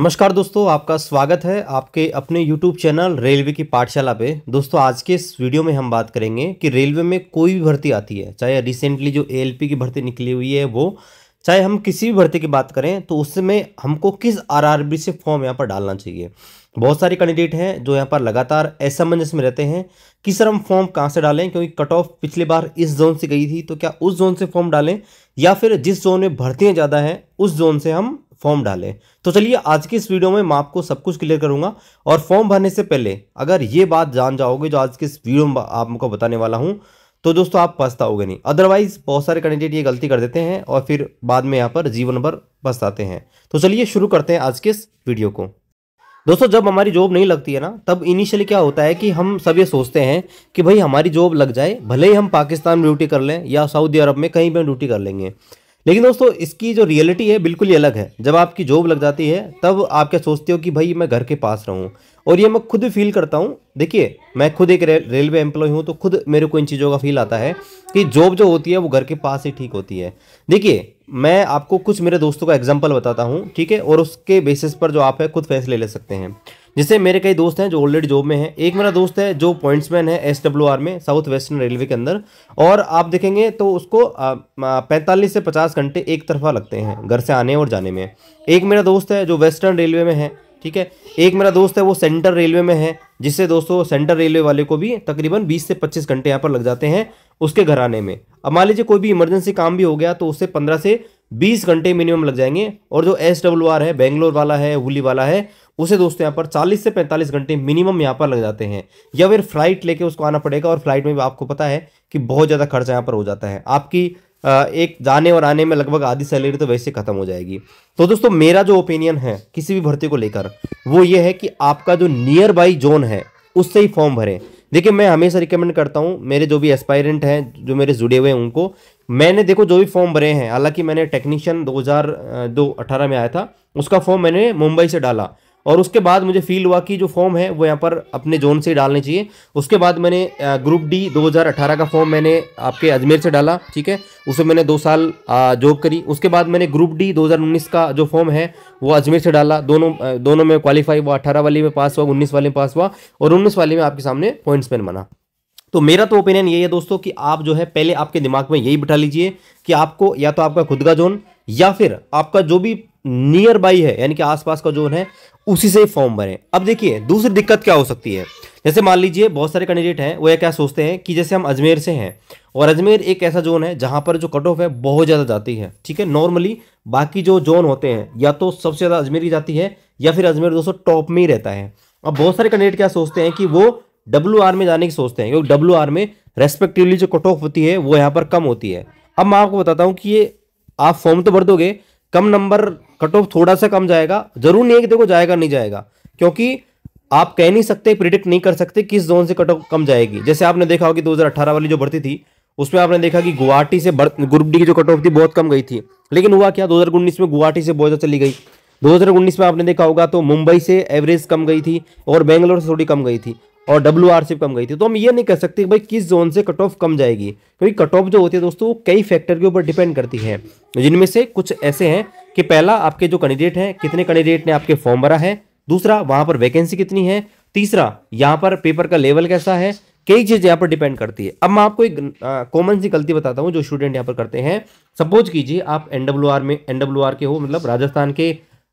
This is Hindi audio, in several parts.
नमस्कार दोस्तों आपका स्वागत है आपके अपने यूट्यूब चैनल रेलवे की पाठशाला पे दोस्तों आज के इस वीडियो में हम बात करेंगे कि रेलवे में कोई भी भर्ती आती है चाहे रिसेंटली जो ए की भर्ती निकली हुई है वो चाहे हम किसी भी भर्ती की बात करें तो उसमें हमको किस आर से फॉर्म यहाँ पर डालना चाहिए बहुत सारे कैंडिडेट हैं जो यहाँ पर लगातार असमंजस में रहते हैं कि सर हम फॉर्म कहाँ से डालें क्योंकि कट ऑफ पिछले बार इस जोन से गई थी तो क्या उस जोन से फॉर्म डालें या फिर जिस जोन में भर्तियाँ ज़्यादा हैं उस जोन से हम फॉर्म डालें तो चलिए आज की इस वीडियो में मैं आपको सब कुछ क्लियर करूंगा और फॉर्म भरने से पहले अगर ये बात जान जाओगे जो आज की इस वीडियो में आपको बताने वाला हूँ तो दोस्तों आप पछताओगे नहीं अदरवाइज बहुत सारे कैंडिडेट ये गलती कर देते हैं और फिर बाद में यहाँ पर जीवन भर पछताते हैं तो चलिए शुरू करते हैं आज के इस वीडियो को दोस्तों जब हमारी जॉब नहीं लगती है ना तब इनिशियली क्या होता है कि हम सब ये सोचते हैं कि भाई हमारी जॉब लग जाए भले ही हम पाकिस्तान में ड्यूटी कर लें या सऊदी अरब में कहीं पर ड्यूटी कर लेंगे लेकिन दोस्तों इसकी जो रियलिटी है बिल्कुल ही अलग है जब आपकी जॉब लग जाती है तब आप क्या सोचते हो कि भाई मैं घर के पास रहूँ और ये मैं खुद फील करता हूँ देखिए मैं खुद एक रेलवे एम्प्लॉय हूँ तो खुद मेरे को इन चीज़ों का फील आता है कि जॉब जो होती है वो घर के पास ही ठीक होती है देखिए मैं आपको कुछ मेरे दोस्तों का एग्जाम्पल बताता हूँ ठीक है और उसके बेसिस पर जो आप है खुद फैसले ले सकते हैं जैसे मेरे कई दोस्त हैं जो ऑलरेडी जॉब में हैं एक मेरा दोस्त है जो पॉइंट्समैन है एस में साउथ वेस्टर्न रेलवे के अंदर और आप देखेंगे तो उसको पैंतालीस से पचास घंटे एक तरफा लगते हैं घर से आने और जाने में एक मेरा दोस्त है जो वेस्टर्न रेलवे में है ठीक है एक मेरा दोस्त है वो सेंट्रल रेलवे में है जिससे दोस्तों सेंट्रल रेलवे वाले को भी तकरीबन बीस से पच्चीस घंटे यहाँ पर लग जाते हैं उसके घर आने में अब मान लीजिए कोई भी इमरजेंसी काम भी हो गया तो उससे पंद्रह से 20 घंटे मिनिमम लग जाएंगे और जो एस डब्ल्यू आर है बेंगलोर वाला है हुली वाला है उसे दोस्तों यहाँ पर 40 से 45 घंटे मिनिमम यहाँ पर लग जाते हैं या फिर फ्लाइट लेके उसको आना पड़ेगा और फ्लाइट में भी आपको पता है कि बहुत ज़्यादा खर्चा यहाँ पर हो जाता है आपकी एक जाने और आने में लगभग आधी सैलरी तो वैसे ख़त्म हो जाएगी तो दोस्तों मेरा जो ओपिनियन है किसी भी भर्ती को लेकर वो ये है कि आपका जो नियर बाई जोन है उससे ही फॉर्म भरें देखिए मैं हमेशा रिकमेंड करता हूँ मेरे जो भी एस्पायरेंट हैं जो मेरे जुड़े हुए हैं उनको मैंने देखो जो भी फॉर्म भरे हैं हालांकि मैंने टेक्नीशियन दो अठारह में आया था उसका फॉर्म मैंने मुंबई से डाला और उसके बाद मुझे फील हुआ कि जो फॉर्म है वो यहाँ पर अपने जोन से डालने चाहिए उसके बाद मैंने ग्रुप डी 2018 का फॉर्म मैंने आपके अजमेर से डाला ठीक है उसे मैंने दो साल जॉब करी उसके बाद मैंने ग्रुप डी 2019 का जो फॉर्म है वो अजमेर से डाला दोनों दोनों में क्वालिफाई हुआ अठारह वाली में पास हुआ उन्नीस वाले में पास हुआ और उन्नीस वाले में आपके सामने पॉइंट्समैन बना तो मेरा तो ओपिनियन यही है दोस्तों कि आप जो है पहले आपके दिमाग में यही बिठा लीजिए कि आपको या तो आपका खुद का जोन या फिर आपका जो भी नियर बाई है यानी कि आसपास का जोन है उसी से फॉर्म भरें अब देखिए दूसरी दिक्कत क्या हो सकती है जैसे मान लीजिए बहुत सारे कैंडिडेट हैं वो ये क्या सोचते हैं कि जैसे हम अजमेर से हैं और अजमेर एक ऐसा जोन है जहाँ पर जो कट ऑफ है बहुत ज़्यादा जाती है ठीक है नॉर्मली बाकी जो जोन होते हैं या तो सबसे ज़्यादा अजमेर ही जाती है या फिर अजमेर दोस्तों टॉप में ही रहता है अब बहुत सारे कैंडिडेट क्या सोचते हैं कि वो डब्ल्यू में जाने की सोचते हैं क्योंकि डब्ल्यू में रेस्पेक्टिवली जो कट ऑफ होती है वो यहाँ पर कम होती है अब मैं आपको बताता हूँ कि ये आप फॉर्म तो भर दोगे कम नंबर कट ऑफ थोड़ा सा कम जाएगा जरूर नहीं है कि देखो जाएगा नहीं जाएगा क्योंकि आप कह नहीं सकते प्रिडिक्ट नहीं कर सकते किस जोन से कट ऑफ कम जाएगी जैसे आपने देखा होगी दो वाली जो भर्ती थी उसमें आपने देखा कि गुवाहाटी से ग्रुप डी की जो कट ऑफ थी बहुत कम गई थी लेकिन हुआ क्या दो में गुवाहाटी से बहुत ज़्यादा चली गई दो में आपने देखा होगा तो मुंबई से एवरेज कम गई थी और बेंगलोर से थोड़ी कम गई थी और डब्ल्यू आर सिर्फ कम गई थी तो हम ये नहीं कह सकते कि भाई किस जोन से कट ऑफ कम जाएगी क्योंकि कट ऑफ जो होती है दोस्तों वो कई फैक्टर के ऊपर डिपेंड करती है जिनमें से कुछ ऐसे हैं कि पहला आपके जो कैंडिडेट हैं कितने कैंडिडेट ने आपके फॉर्म भरा है दूसरा वहाँ पर वैकेंसी कितनी है तीसरा यहाँ पर पेपर का लेवल कैसा है कई चीज़ यहाँ पर डिपेंड करती है अब मैं आपको एक कॉमन सी गलती बताता हूँ जो स्टूडेंट यहाँ पर करते हैं सपोज कीजिए आप एन में एन के हो मतलब राजस्थान के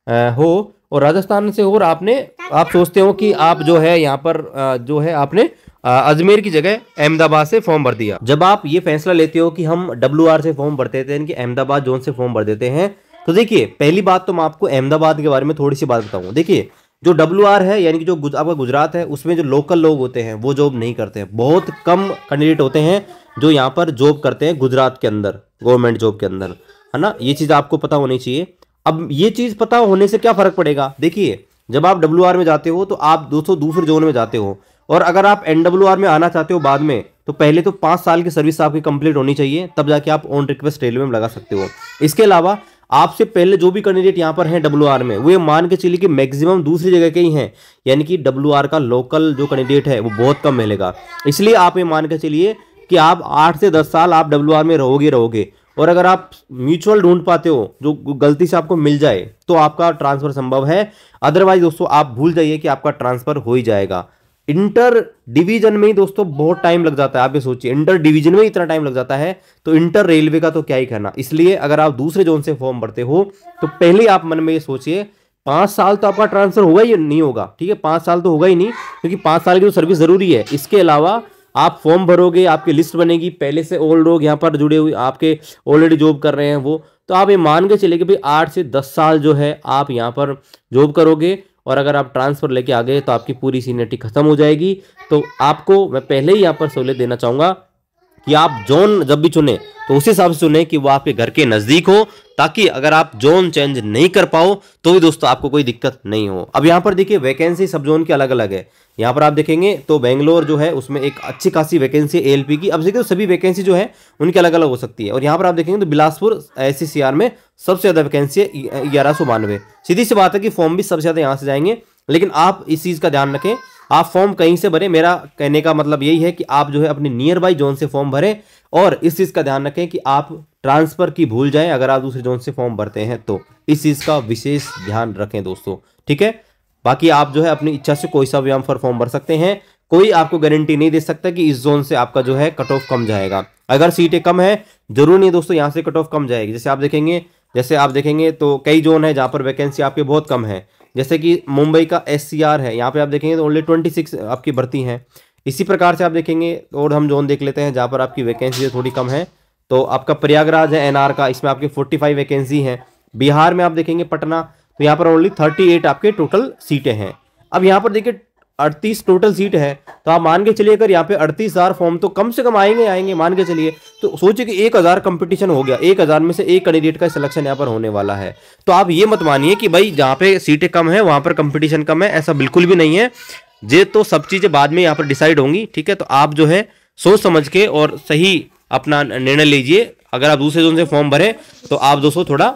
आ, हो और राजस्थान से और आपने आप सोचते हो कि आप जो है यहाँ पर जो है आपने अजमेर की जगह अहमदाबाद से फॉर्म भर दिया जब आप ये फैसला लेते हो कि हम डब्ल्यू से फॉर्म भरते थे यानी कि अहमदाबाद जोन से फॉर्म भर देते हैं तो देखिए पहली बात तो मैं आपको अहमदाबाद के बारे में थोड़ी सी बात बताऊँ देखिए जो डब्ल्यू है यानी कि जो आपका गुजरात है उसमें जो लोकल लोग होते हैं वो जॉब नहीं करते हैं बहुत कम कैंडिडेट होते हैं जो यहाँ पर जॉब करते हैं गुजरात के अंदर गवर्नमेंट जॉब के अंदर है ना ये चीज़ आपको पता होनी चाहिए अब ये चीज़ पता होने से क्या फ़र्क पड़ेगा देखिए जब आप डब्ल्यू में जाते हो तो आप दोस्तों दूसरे जोन में जाते हो और अगर आप एन में आना चाहते हो बाद में तो पहले तो पाँच साल की सर्विस आपकी कंप्लीट होनी चाहिए तब जाके आप ऑन रिक्वेस्ट रेलवे में लगा सकते हो इसके अलावा आपसे पहले जो भी कैंडिडेट यहाँ पर हैं डब्ल्यू आर में वो ये मान के चलिए कि मैक्सिमम दूसरी जगह के ही हैं यानी कि डब्ल्यू आर का लोकल जो कैंडिडेट है वो बहुत कम मिलेगा इसलिए आप ये मान के चलिए कि आप आठ से दस साल आप डब्ल्यू आर में रहोगे रहोगे और अगर आप म्यूचुअल ढूंढ पाते हो जो गलती से आपको मिल जाए तो आपका ट्रांसफर संभव है अदरवाइज दोस्तों आप भूल जाइए कि आपका ट्रांसफर हो ही जाएगा इंटर डिवीजन में ही दोस्तों बहुत टाइम लग जाता है आप ये सोचिए इंटर डिवीजन में इतना टाइम लग जाता है तो इंटर रेलवे का तो क्या ही करना इसलिए अगर आप दूसरे जोन से फॉर्म भरते हो तो पहले आप मन में ये सोचिए पाँच साल तो आपका ट्रांसफर होगा ही नहीं होगा ठीक है पाँच साल तो होगा ही नहीं क्योंकि पाँच साल की तो सर्विस ज़रूरी है इसके अलावा आप फॉर्म भरोगे आपकी लिस्ट बनेगी पहले से ओल्ड लोग यहाँ पर जुड़े हुए आपके ऑलरेडी जॉब कर रहे हैं वो तो आप ये मान के चले कि भाई आठ से दस साल जो है आप यहाँ पर जॉब करोगे और अगर आप ट्रांसफ़र लेके आ गए तो आपकी पूरी सीनियरिटी खत्म हो जाएगी तो आपको मैं पहले ही यहाँ पर सहूलियत देना चाहूँगा कि आप जोन जब भी चुने तो उस हिसाब से चुने कि वो आपके घर के नज़दीक हो ताकि अगर आप जोन चेंज नहीं कर पाओ तो भी दोस्तों आपको कोई दिक्कत नहीं हो अब यहाँ पर देखिए वैकेंसी सब जोन के अलग अलग है यहाँ पर आप देखेंगे तो बेंगलोर जो है उसमें एक अच्छी खासी वैकेंसी है की अब देखिए तो सभी वैकेंसी जो है उनकी अलग अलग हो सकती है और यहाँ पर आप देखेंगे तो बिलासपुर एस में सबसे ज़्यादा वैकेंसी है ग्यारह सीधी सी बात है कि फॉर्म भी सबसे ज़्यादा यहाँ से जाएंगे लेकिन आप इस चीज़ का ध्यान रखें आप फॉर्म कहीं से भरें मेरा कहने का मतलब यही है कि आप जो है अपने नियर बाई जोन से फॉर्म भरें और इस चीज़ का ध्यान रखें कि आप ट्रांसफ़र की भूल जाएं अगर आप दूसरे जोन से फॉर्म भरते हैं तो इस चीज़ का विशेष ध्यान रखें दोस्तों ठीक है बाकी आप जो है अपनी इच्छा से कोई सा भी पर फॉर्म भर सकते हैं कोई आपको गारंटी नहीं दे सकता कि इस जोन से आपका जो है कट ऑफ कम जाएगा अगर सीटें कम है जरूर नहीं दोस्तों यहाँ से कट ऑफ कम जाएगी जैसे आप देखेंगे जैसे आप देखेंगे तो कई जोन है जहाँ पर वैकेंसी आपके बहुत कम है जैसे कि मुंबई का एस है यहाँ पर आप देखेंगे तो ओनली ट्वेंटी आपकी भर्ती हैं इसी प्रकार से आप देखेंगे और हम जोन देख लेते हैं जहाँ पर आपकी वैकेंसी थोड़ी कम है तो आपका प्रयागराज है एनआर का इसमें आपकी 45 वैकेंसी है बिहार में आप देखेंगे पटना तो यहाँ पर ओनली 38 आपके टोटल सीटें हैं अब यहाँ पर देखिए अड़तीस टोटल सीट है तो आप मान के चलिए अगर यहाँ पे अड़तीस हज़ार फॉर्म तो कम से कम आएंगे आएंगे मान के चलिए तो सोचिए कि एक हज़ार कंपटीशन हो गया एक हज़ार में से एक कैंडिडेट का सिलेक्शन यहाँ पर होने वाला है तो आप ये मत मानिए कि भाई जहाँ पे सीटें कम है वहाँ पर कंपटीशन कम है ऐसा बिल्कुल भी नहीं है ये तो सब चीज़ें बाद में यहाँ पर डिसाइड होंगी ठीक है तो आप जो है सोच समझ के और सही अपना निर्णय लीजिए अगर आप दूसरे जोन से फॉर्म भरें तो आप दोस्तों थोड़ा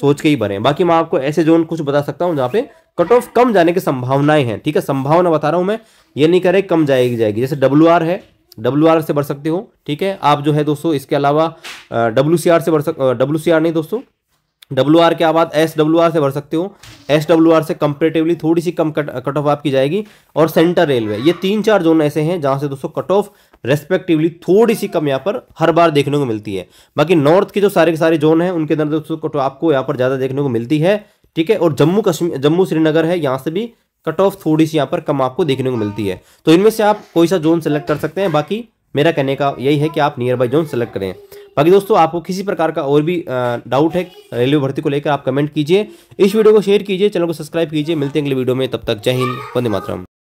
सोच के ही भरे बाकी मैं आपको ऐसे जोन कुछ बता सकता हूँ जहाँ पे कट ऑफ कम जाने की संभावनाएं हैं ठीक है संभावना बता रहा हूँ मैं ये नहीं करे कम जाएगी जाएगी जैसे डब्ल्यू आर है डब्ल्यू आर से बढ़ सकते हो ठीक है आप जो है दोस्तों इसके अलावा डब्ल्यू सी आर से बढ़ सक डब्ल्यू सी आर नहीं दोस्तों डब्ल्यू आर के आवाज एस डब्ल्यू आर से भर सकते हो एस डब्ल्यू आर से कंपेरेटिवली थोड़ी सी कम कट कट ऑफ आपकी जाएगी और सेंटर रेलवे ये तीन चार जोन ऐसे हैं जहां से दोस्तों कट ऑफ रेस्पेक्टिवली थोड़ी सी कम यहाँ पर हर बार देखने को मिलती है बाकी नॉर्थ के जो सारे के सारे जोन हैं उनके अंदर दोस्तों कट ऑफ आपको यहाँ पर ज़्यादा देखने को मिलती है ठीक है और जम्मू कश्मीर जम्मू श्रीनगर है यहाँ से भी कट ऑफ थोड़ी सी यहाँ पर कम आपको देखने को मिलती है तो इनमें से आप कोई सा जोन सेलेक्ट कर सकते हैं बाकी मेरा कहने का यही है कि आप नियर बाई जोन सेलेक्ट करें बाकी दोस्तों आपको किसी प्रकार का और भी डाउट है रेलवे भर्ती को लेकर आप कमेंट कीजिए इस वीडियो को शेयर कीजिए चैनल को सब्सक्राइब कीजिए मिलते हैं अगले वीडियो में तब तक जय हिंद वंदे मातरम